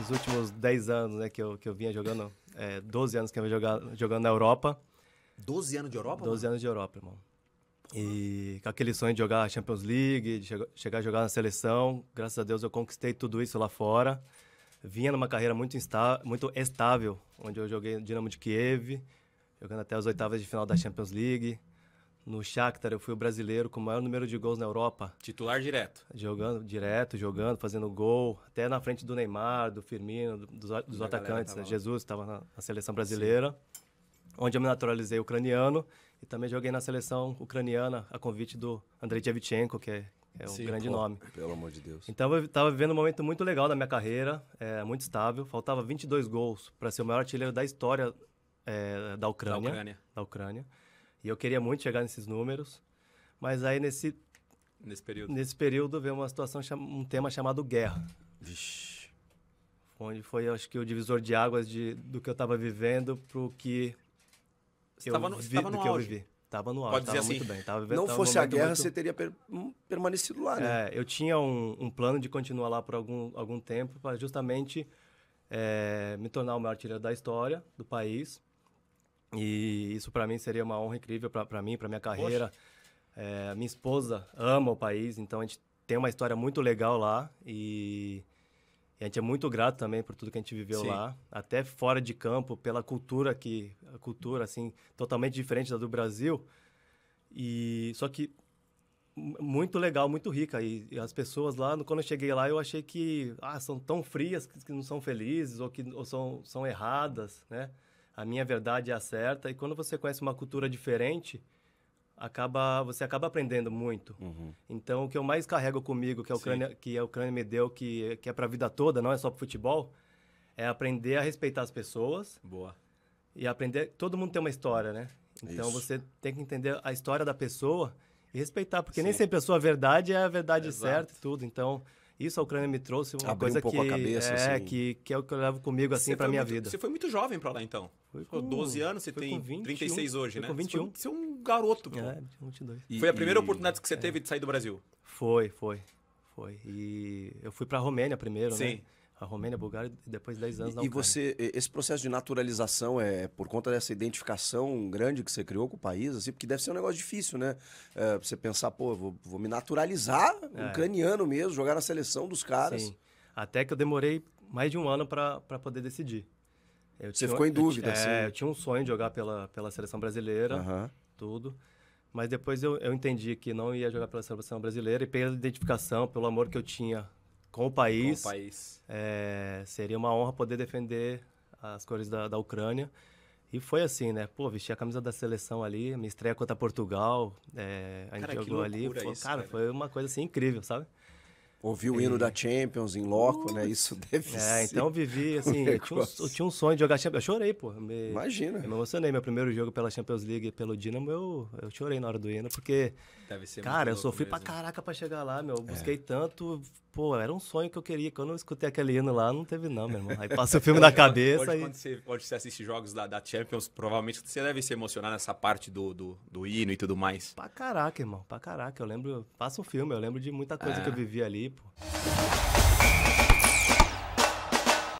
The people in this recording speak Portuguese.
esses últimos 10 anos né, que, eu, que eu vinha jogando, é, 12 anos que eu vinha jogando jogando na Europa. 12 anos de Europa? 12 mano? anos de Europa, irmão. E com aquele sonho de jogar a Champions League, de chegar a jogar na seleção, graças a Deus eu conquistei tudo isso lá fora. Vinha numa carreira muito, muito estável, onde eu joguei no Dinamo de Kiev, jogando até as oitavas de final da Champions League. No Shakhtar eu fui o brasileiro com o maior número de gols na Europa. Titular direto. Jogando direto, jogando, fazendo gol, até na frente do Neymar, do Firmino, do, dos, dos atacantes. Né? Jesus estava na, na, seleção brasileira, Sim. onde eu me naturalizei ucraniano e também joguei na seleção ucraniana a convite do Andrei Tchevchenko, que é, é um Sim, grande pô, nome. Pelo amor de Deus. Então eu estava vivendo um momento muito legal da minha carreira, é, muito estável. Faltava 22 gols para ser o maior artilheiro da história é, da Ucrânia. Da Ucrânia. Da Ucrânia. E eu queria muito chegar nesses números, mas aí nesse nesse período nesse período veio uma situação um tema chamado guerra. Vixe. Onde foi acho que o divisor de águas de, do que eu estava vivendo pro que eu tava no, vi, tava no do auge. que eu vivi. Tava no auge, Pode tava assim, muito bem. Tava, não tava fosse a guerra, muito... você teria per, permanecido lá, né? É, eu tinha um, um, plano de continuar lá por algum, algum tempo para justamente é, me tornar o maior artilheiro da história do país. E isso para mim seria uma honra incrível para mim, para minha carreira. É, minha esposa ama o país, então a gente tem uma história muito legal lá e, a gente é muito grato também por tudo que a gente viveu Sim. lá, até fora de campo, pela cultura que a cultura assim totalmente diferente da do Brasil. E só que muito legal, muito rica. E, e, as pessoas lá, quando eu cheguei lá, eu achei que ah, são tão frias que, que não são felizes ou que ou são, são erradas, né? a minha verdade é a certa. E quando você conhece uma cultura diferente, acaba você acaba aprendendo muito. Uhum. Então, o que eu mais carrego comigo, que a é Ucrânia, que a é Ucrânia me deu, que, que é para a vida toda, não é só para futebol, é aprender a respeitar as pessoas. Boa. E aprender. Todo mundo tem uma história, né? Então, Isso. você tem que entender a história da pessoa e respeitar, porque Sim. nem sempre a sua verdade é a verdade Exato. certa e tudo. Então. Isso a Ucrânia me trouxe uma Abriu coisa um pouco que, a cabeça, é, assim. que, que é o que eu levo comigo assim para minha muito, vida. Você foi muito jovem para lá então. Foi com 12 anos, você tem 20, 36 hoje, né? Com 21. Você, foi, é você é um garoto, É, 22. E, foi a primeira e... oportunidade que você é. teve de sair do Brasil? Foi, foi. Foi. E eu fui para a Romênia primeiro, né? Sim. né? a Romênia, a Bulgária e depois de 10 anos na Ucrânia. E você, esse processo de naturalização é por conta dessa identificação grande que você criou com o país, assim, porque deve ser um negócio difícil, né? É, você pensar, pô, vou, vou me naturalizar é. ucraniano mesmo, jogar na seleção dos caras. Sim. Até que eu demorei mais de um ano para poder decidir. Eu você tinha, ficou em dúvida, eu, é, assim. É, eu tinha um sonho de jogar pela, pela seleção brasileira, uhum. tudo. Mas depois eu, eu entendi que não ia jogar pela seleção brasileira e pela identificação, pelo amor que eu tinha com o país. Com o país. É, seria uma honra poder defender as cores da, da Ucrânia. E foi assim, né? Pô, vesti a camisa da seleção ali, me estreia contra Portugal, é, a gente cara, jogou ali. cara, cara, foi uma coisa assim incrível, sabe? Ouvi o hino da Champions em loco, né? Isso deve É, ser. então eu vivi, assim, eu tinha, um, eu tinha, um, sonho de jogar Champions. Eu chorei, pô. Me, Imagina. Me emocionei. Meu primeiro jogo pela Champions League pelo Dinamo, eu, eu chorei na hora do hino, porque. Deve ser Cara, eu sofri mesmo. pra caraca pra chegar lá, meu. Eu é. busquei é. tanto. Pô, era um sonho que eu queria. Quando eu escutei aquele hino lá, não teve, não, meu irmão. Aí passa o filme na cabeça. Hoje, e... quando, você, quando você assiste jogos da, da, Champions, provavelmente você deve se emocionar nessa parte do, do, do hino e tudo mais. Pra caraca, irmão. Pra caraca. Eu lembro. Passa o filme, eu lembro de muita coisa é. que eu vivi ali aí, pô.